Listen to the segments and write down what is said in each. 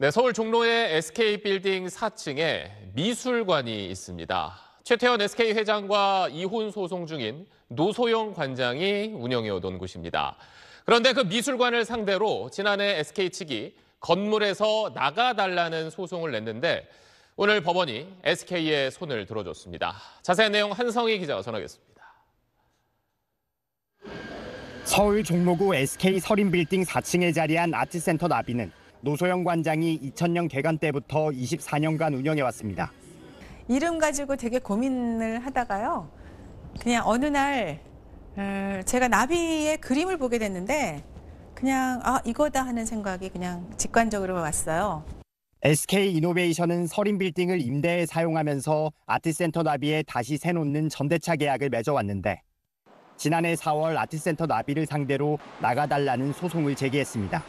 네, 서울 종로의 SK빌딩 4층에 미술관이 있습니다. 최태원 SK 회장과 이혼 소송 중인 노소영 관장이 운영해오던 곳입니다. 그런데 그 미술관을 상대로 지난해 SK 측이 건물에서 나가달라는 소송을 냈는데 오늘 법원이 SK의 손을 들어줬습니다. 자세한 내용 한성희 기자가 전하겠습니다. 서울 종로구 SK 서린빌딩 4층에 자리한 아트센터 나비는 노소영 관장이 2000년 개관 때부터 24년간 운영해 왔습니다. 이름 가지고 되게 고민을 하다가요. 그냥 어느 날 어, 제가 나비의 그림을 보게 됐는데 그냥 아 이거다 하는 생각이 그냥 직관적으로 왔어요. SK 이노베이션은 서린 빌딩을 임대에 사용하면서 아트센터 나비에 다시 새놓는 전대차 계약을 맺어왔는데 지난해 4월 아트센터 나비를 상대로 나가달라는 소송을 제기했습니다.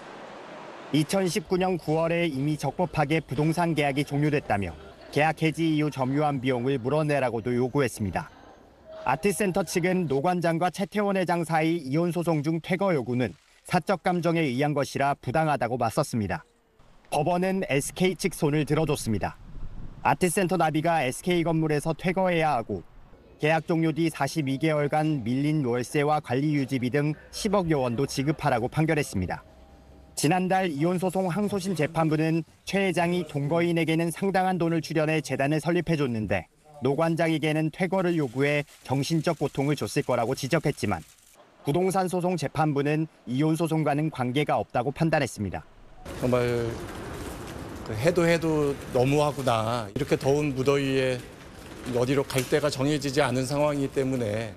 2019년 9월에 이미 적법하게 부동산 계약이 종료됐다며 계약 해지 이후 점유한 비용을 물어내라고도 요구했습니다. 아트센터 측은 노관장과 최태원 회장 사이 이혼 소송 중 퇴거 요구는 사적 감정에 의한 것이라 부당하다고 맞섰습니다. 법원은 SK 측 손을 들어줬습니다. 아트센터 나비가 SK 건물에서 퇴거해야 하고 계약 종료 뒤 42개월간 밀린 월세와 관리 유지비 등 10억여 원도 지급하라고 판결했습니다. 지난달 이혼소송 항소심 재판부는 최 회장이 동거인에게는 상당한 돈을 출연해 재단을 설립해줬는데 노 관장에게는 퇴거를 요구해 정신적 고통을 줬을 거라고 지적했지만 부동산 소송 재판부는 이혼 소송과는 관계가 없다고 판단했습니다. 정말 그 해도 해도 너무하구나. 이렇게 더운 무더위에 어디로 갈 데가 정해지지 않은 상황이기 때문에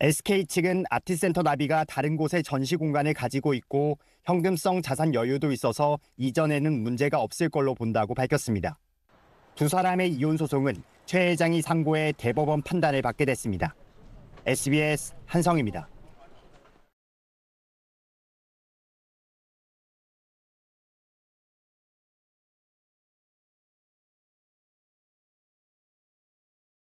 SK 측은 아티센터 나비가 다른 곳에 전시 공간을 가지고 있고 현금성 자산 여유도 있어서 이전에는 문제가 없을 걸로 본다고 밝혔습니다. 두 사람의 이혼 소송은 최 회장이 상고해 대법원 판단을 받게 됐습니다. SBS 한성입니다.